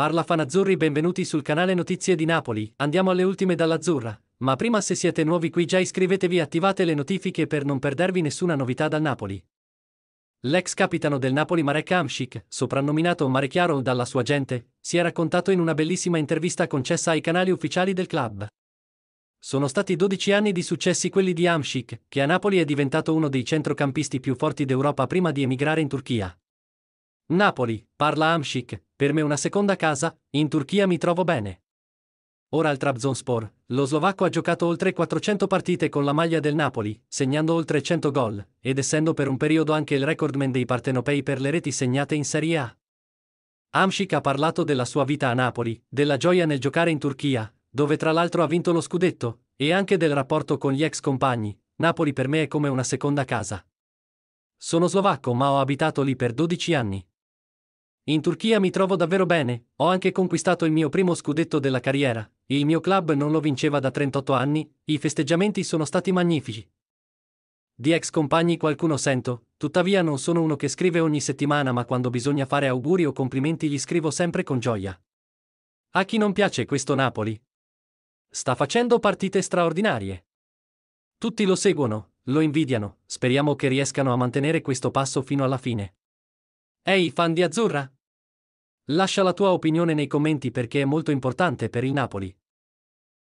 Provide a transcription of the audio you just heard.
Parla Fanazzurri, benvenuti sul canale Notizie di Napoli, andiamo alle ultime dall'Azzurra. Ma prima se siete nuovi qui già iscrivetevi e attivate le notifiche per non perdervi nessuna novità dal Napoli. L'ex capitano del Napoli Marek Hamšik, soprannominato Mare Chiaro dalla sua gente, si è raccontato in una bellissima intervista concessa ai canali ufficiali del club. Sono stati 12 anni di successi quelli di Hamšik, che a Napoli è diventato uno dei centrocampisti più forti d'Europa prima di emigrare in Turchia. Napoli, parla Hamšik, per me una seconda casa, in Turchia mi trovo bene. Ora al Trabzonspor, lo slovacco ha giocato oltre 400 partite con la maglia del Napoli, segnando oltre 100 gol, ed essendo per un periodo anche il recordman dei partenopei per le reti segnate in Serie A. Amshik ha parlato della sua vita a Napoli, della gioia nel giocare in Turchia, dove tra l'altro ha vinto lo scudetto, e anche del rapporto con gli ex compagni, Napoli per me è come una seconda casa. Sono slovacco ma ho abitato lì per 12 anni. In Turchia mi trovo davvero bene, ho anche conquistato il mio primo scudetto della carriera, il mio club non lo vinceva da 38 anni, i festeggiamenti sono stati magnifici. Di ex compagni qualcuno sento, tuttavia non sono uno che scrive ogni settimana ma quando bisogna fare auguri o complimenti gli scrivo sempre con gioia. A chi non piace questo Napoli? Sta facendo partite straordinarie. Tutti lo seguono, lo invidiano, speriamo che riescano a mantenere questo passo fino alla fine. Ehi, fan di Azzurra? Lascia la tua opinione nei commenti perché è molto importante per il Napoli.